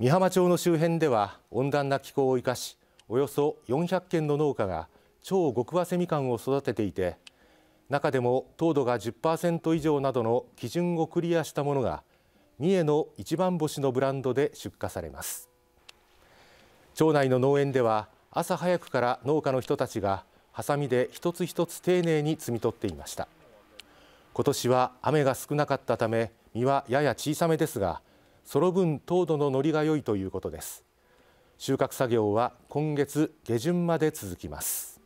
美浜町の周辺では温暖な気候を生かしおよそ400軒の農家が超極早生みかんを育てていて中でも糖度が10%以上などの基準をクリアしたものが三重の一番星のブランドで出荷されます町内の農園では朝早くから農家の人たちがハサミで一つ一つ丁寧に摘み取っていました今年は雨が少なかったため実はやや小さめですがその分糖度のノリが良いということです収穫作業は今月下旬まで続きます